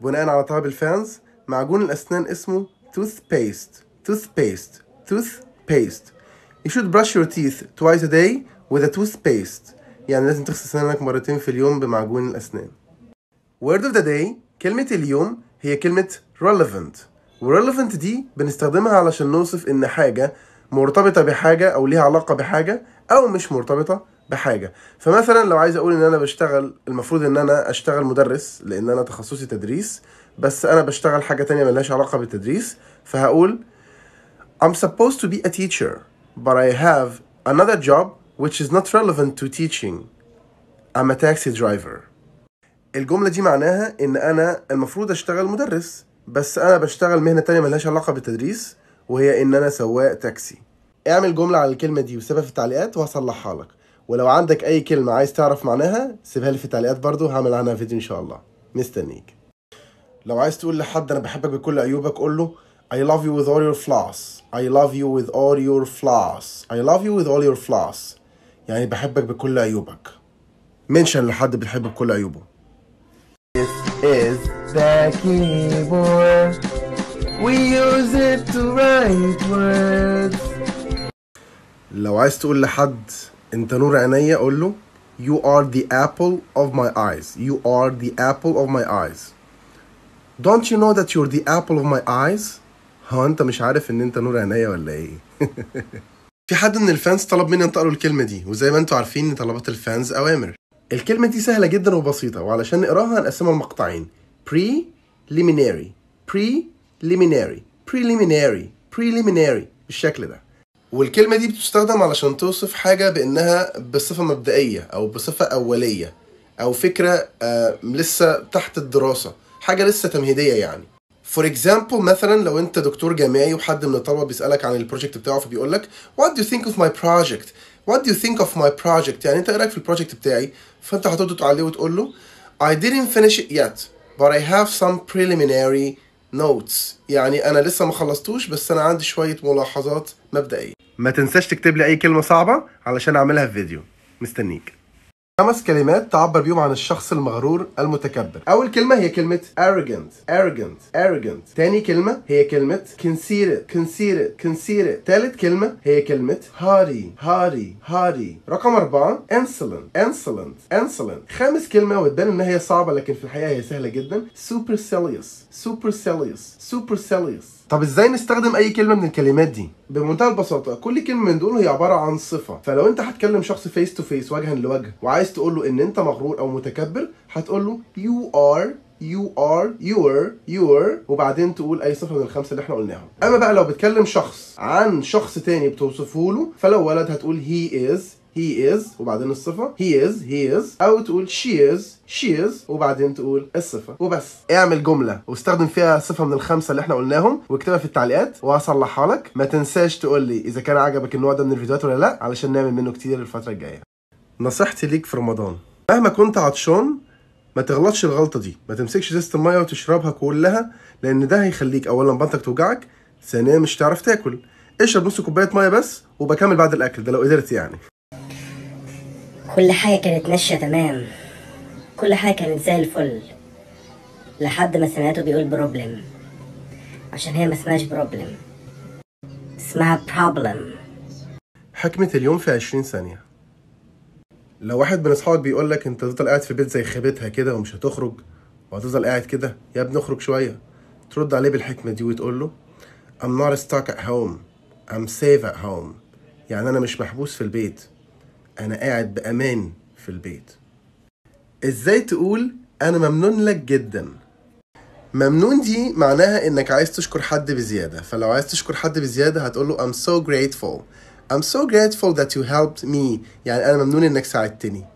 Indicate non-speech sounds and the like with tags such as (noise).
بناء على طلب الفانز معجون الأسنان اسمه توث بيست توث بيست توث بيست you should brush your teeth twice a day with a toothpaste يعني لازم تغسل سنانك مرتين في اليوم بمعجون الأسنان word of the day كلمة اليوم هي كلمة relevant و relevant دي بنستخدمها علشان نوصف إن حاجة مرتبطة بحاجة أو ليها علاقة بحاجة أو مش مرتبطة بحاجه فمثلا لو عايز اقول ان انا بشتغل المفروض ان انا اشتغل مدرس لان انا تخصصي تدريس بس انا بشتغل حاجه تانية ملهاش علاقه بالتدريس فهقول I'm supposed to be a teacher but I have another job which is not relevant to teaching I'm a taxi driver الجملة دي معناها إن أنا المفروض أشتغل مدرس بس أنا بشتغل مهنة تانية ملهاش علاقة بالتدريس وهي إن أنا سواق تاكسي اعمل جملة على الكلمة دي وسيبها في التعليقات وهصلحها لك ولو عندك أي كلمة عايز تعرف معناها سيبها لي في التعليقات برضو هعمل عنها فيديو إن شاء الله مستنيك لو عايز تقول لحد أنا بحبك بكل عيوبك قول له I love you with all your flaws I love you with all your flaws I love you with all your flaws يعني بحبك بكل عيوبك منشن لحد بتحبه بكل عيوبه This is the keyboard We use it to write words لو عايز تقول لحد انت نور عينيا قول له you are the apple of my eyes you are the apple of my eyes don't you know that you're the apple of my eyes ها انت مش عارف ان انت نور عينيا ولا ايه (laughs) في حد من الفانز طلب مني له الكلمه دي وزي ما انتوا عارفين ان طلبات الفانز اوامر الكلمه دي سهله جدا وبسيطه وعلشان نقراها هنقسمها لمقطعين preliminary preliminary preliminary preliminary بالشكل ده والكلمة دي بتستخدم علشان توصف حاجة بأنها بصفة مبدئية أو بصفة أولية أو فكرة آه، لسه تحت الدراسة حاجة لسه تمهيدية يعني فور اكزامبل مثلا لو انت دكتور جامعي وحد من الطلبه بيسالك عن البروجكت بتاعه فبيقول لك وات دو ثينك اوف ماي بروجكت وات دو ثينك اوف ماي بروجكت يعني انت ايه رايك في البروجكت بتاعي فانت هتردد عليه وتقول له I didn't finish it yet but I have some preliminary notes يعني انا لسه ما خلصتوش بس انا عندي شويه ملاحظات مبدئيه ما تنساش تكتب لي اي كلمه صعبه علشان اعملها في فيديو مستنيك خمس كلمات تعبر بيهم عن الشخص المغرور المتكبر اول كلمه هي كلمه arrogant arrogant arrogant تاني كلمه هي كلمه conceited conceited conceited تالت كلمه هي كلمه haughty haughty haughty رقم أربعة insolent insolent insolent خامس كلمه وتبان ان هي صعبه لكن في الحقيقه هي سهله جدا supercilious supercilious supercilious طب ازاي نستخدم اي كلمه من الكلمات دي بمنتهى البساطه كل كلمه من دول هي عباره عن صفه فلو انت هتكلم شخص فيس تو فيس وجها لوجه وعايز عايز تقول له ان انت مغرور او متكبر هتقول له you are you are your your وبعدين تقول اي صفه من الخمسه اللي احنا قلناهم اما بقى لو بتكلم شخص عن شخص تاني بتوصفه له فلو ولد هتقول he is he is وبعدين الصفه he is he is او تقول she is she is وبعدين تقول الصفه وبس اعمل جمله واستخدم فيها صفه من الخمسه اللي احنا قلناهم واكتبها في التعليقات وهصلحها لك ما تنساش تقول لي اذا كان عجبك النوع ده من الفيديوهات ولا لا علشان نعمل منه كتير الفتره الجايه نصيحتي ليك في رمضان مهما كنت عطشان ما تغلطش الغلطه دي ما تمسكش ازازه الميه وتشربها كلها لان ده هيخليك اولا بطنك توجعك ثانيا مش هتعرف تاكل اشرب نص كوبايه ميه بس وبكمل بعد الاكل ده لو قدرت يعني كل حاجه كانت ماشيه تمام كل حاجه كانت زي الفل لحد ما سمعته بيقول بروبلم عشان هي ما اسمهاش بروبلم اسمها بروبلم حكمة اليوم في 20 ثانية لو واحد من اصحابك بيقول لك انت هتفضل قاعد في بيت زي خيبتها كده ومش هتخرج وهتفضل قاعد كده يا ابني اخرج شويه ترد عليه بالحكمه دي وتقول له I'm not stuck at home I'm safe at home يعني انا مش محبوس في البيت انا قاعد بامان في البيت ازاي تقول انا ممنون لك جدا ممنون دي معناها انك عايز تشكر حد بزياده فلو عايز تشكر حد بزياده هتقول له I'm so grateful I'm so grateful that you helped me يعني أنا ممنون إنك ساعدتني